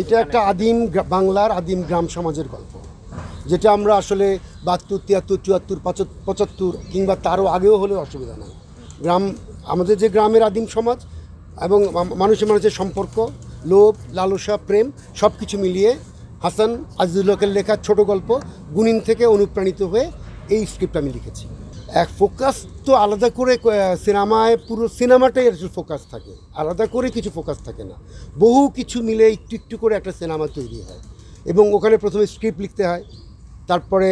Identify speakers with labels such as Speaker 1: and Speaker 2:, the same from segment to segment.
Speaker 1: এটা একটা আদিম বাংলার আদিম গ্রাম সমাজের গল্প যেটা আমরা আসলে বাহাত্তর তিয়াত্তর চুয়াত্তর পঁচাত্তর কিংবা তারও আগেও হলে অসুবিধা নাই গ্রাম আমাদের যে গ্রামের আদিম সমাজ এবং মানুষের মানুষের সম্পর্ক লোভ লালসা প্রেম সব কিছু মিলিয়ে হাসান আজিজুল্লকের লেখার লেখা ছোট গল্প গুনিন থেকে অনুপ্রাণিত হয়ে এই স্ক্রিপ্ট আমি লিখেছি এক ফোকাস তো আলাদা করে সিনেমায় পুরো সিনেমাটাই আর ফোকাস থাকে আলাদা করে কিছু ফোকাস থাকে না বহু কিছু মিলে একটু একটু করে একটা সিনেমা তৈরি হয় এবং ওখানে প্রথমে স্ক্রিপ্ট লিখতে হয় তারপরে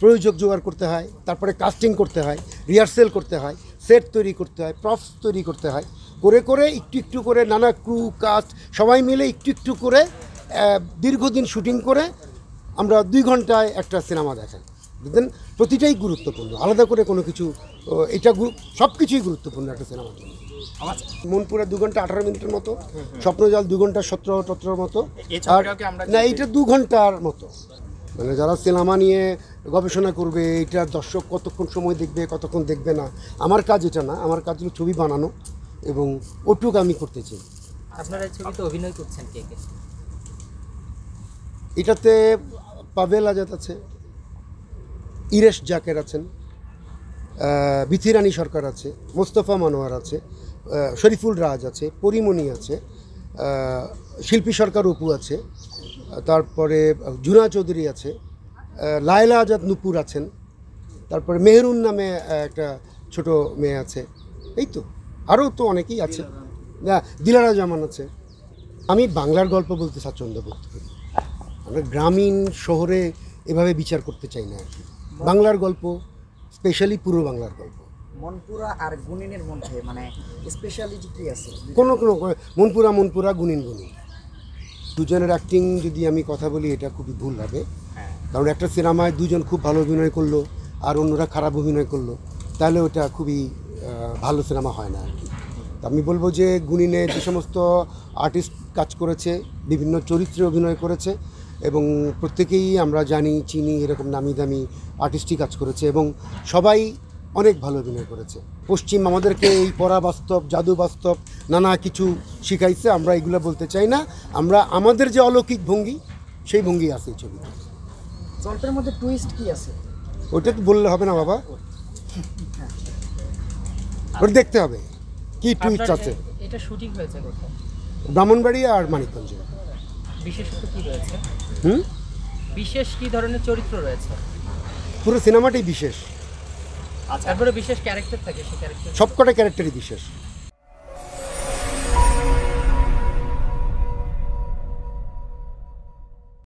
Speaker 1: প্রয়োজক জোগাড় করতে হয় তারপরে কাস্টিং করতে হয় রিহার্সেল করতে হয় সেট তৈরি করতে হয় প্রফস তৈরি করতে হয় করে করে একটু একটু করে নানা ক্রু কাস্ট সবাই মিলে একটু একটু করে দীর্ঘদিন শুটিং করে আমরা দুই ঘন্টায় একটা সিনেমা দেখাই বুঝলেন প্রতিটাই গুরুত্বপূর্ণ আলাদা করে কোনো কিছু এটা সব কিছুই গুরুত্বপূর্ণ একটা সিনেমার জন্য মনপুরা দু ঘন্টা আঠারো মিনিটের মতো হ্যাঁ, হ্যাঁ। স্বপ্নজাল দু ঘন্টা সতেরো সতেরোর মতো আর না এইটা দু ঘন্টার মতো মানে যারা সিনেমা নিয়ে গবেষণা করবে এটা দর্শক কতক্ষণ সময় দেখবে কতক্ষণ দেখবে না আমার কাজ এটা না আমার কাজ হলো ছবি বানানো এবং ওটুক আমি করতে চাই অভিনয় করছেন এটাতে পাবেল আজাদ আছে ইরেশ জাকের আছেন বিথিরানী সরকার আছে মোস্তফা মানোয়ার আছে শরীফুল রাজ আছে পরিমণি আছে শিল্পী সরকার উপু আছে তারপরে জুনা চৌধুরী আছে লায়লা আজাদ নুপুর আছেন তারপরে মেহরুন নামে একটা ছোট মেয়ে আছে এই তো আরও তো অনেকেই আছে দিলারা জামান আছে আমি বাংলার গল্প বলতে স্বাচ্ছন্দ্য বোধ করি আমরা গ্রামীণ শহরে এভাবে বিচার করতে চাই না আর কি বাংলার গল্প স্পেশালি পূর্ব বাংলার গল্প মনপুরা আর গুনিনের মধ্যে মানে স্পেশালিটি কি আছে কোনো কোনো মনপুরা মনপুরা গুনিন গুনিন দুজনের অ্যাক্টিং যদি আমি কথা বলি এটা খুবই ভুল হবে হ্যাঁ। কারণ একটা সিনেমায় দুজন খুব ভালো অভিনয় করলো আর অন্যরা খারাপ অভিনয় করলো তাহলে ওটা খুবই ভালো সিনেমা হয় না আর কি আমি বলবো যে গুনিনে যে সমস্ত আর্টিস্ট কাজ করেছে বিভিন্ন চরিত্রে অভিনয় করেছে এবং প্রত্যেকেই আমরা জানি চিনি এরকম নামি দামি আর্টিস্টই কাজ করেছে এবং সবাই অনেক ভালো অভিনয় করেছে পশ্চিম আমাদেরকে এই পড়া বাস্তব জাদু বাস্তব নানা কিছু শিখাইছে আমরা এগুলো বলতে চাই না আমরা আমাদের যে অলৌকিক ভঙ্গি সেই ভঙ্গি আছে এই ছবিতে গল্পের মধ্যে টুইস্ট কি আছে ওটা তো বললে হবে না বাবা আচ্ছা। ওটা দেখতে হবে কি টুইস্ট আছে এটা শুটিং হয়েছে ব্রাহ্মণবাড়ি আর মানিকগঞ্জে বিশেষত কি রয়েছে হুম বিশেষ কি ধরনের চরিত্র রয়েছে পুরো সিনেমাটাই বিশেষ আচ্ছা, তারপরে বিশেষ ক্যারেক্টার থাকে সেই ক্যারেক্টার সবকটা ক্যারেক্টারই বিশেষ